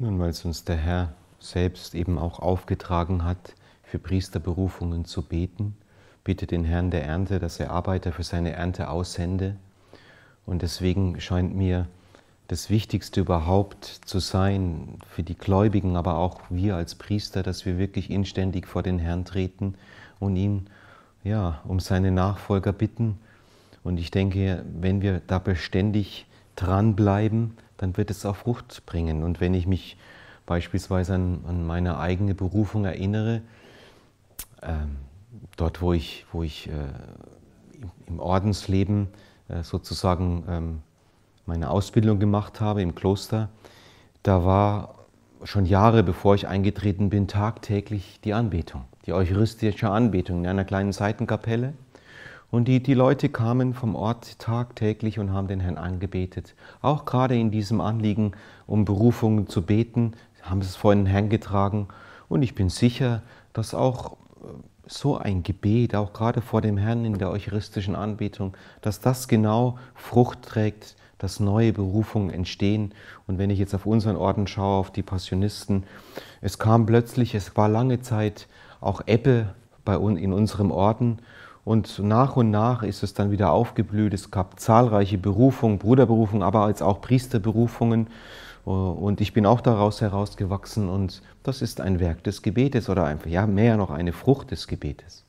Nun, weil es uns der Herr selbst eben auch aufgetragen hat, für Priesterberufungen zu beten, bitte den Herrn der Ernte, dass er Arbeiter für seine Ernte aussende. Und deswegen scheint mir das Wichtigste überhaupt zu sein, für die Gläubigen, aber auch wir als Priester, dass wir wirklich inständig vor den Herrn treten und ihn ja, um seine Nachfolger bitten. Und ich denke, wenn wir da beständig dranbleiben, dann wird es auch Frucht bringen. Und wenn ich mich beispielsweise an, an meine eigene Berufung erinnere, ähm, dort, wo ich, wo ich äh, im, im, Ordensleben äh, sozusagen ähm, meine Ausbildung gemacht habe im Kloster, da war schon Jahre bevor ich eingetreten bin, tagtäglich die Anbetung, die eucharistische Anbetung in einer kleinen Seitenkapelle. Und die, die Leute kamen vom Ort tagtäglich und haben den Herrn angebetet. Auch gerade in diesem Anliegen, um Berufungen zu beten, haben sie es vor den Herrn getragen. Und ich bin sicher, dass auch äh, so ein Gebet, auch gerade vor dem Herrn in der eucharistischen Anbetung, dass das genau Frucht trägt, dass neue Berufungen entstehen. Und wenn ich jetzt auf unseren Orden schaue, auf die Passionisten, es kam plötzlich, es war lange Zeit auch Ebbe bei, in unserem Orden. Und nach und nach ist es dann wieder aufgeblüht. Es gab zahlreiche Berufungen, Bruderberufungen, aber als auch Priesterberufungen. Und ich bin auch daraus herausgewachsen. Und das ist ein Werk des Gebetes oder einfach, ja, mehr noch eine Frucht des Gebetes.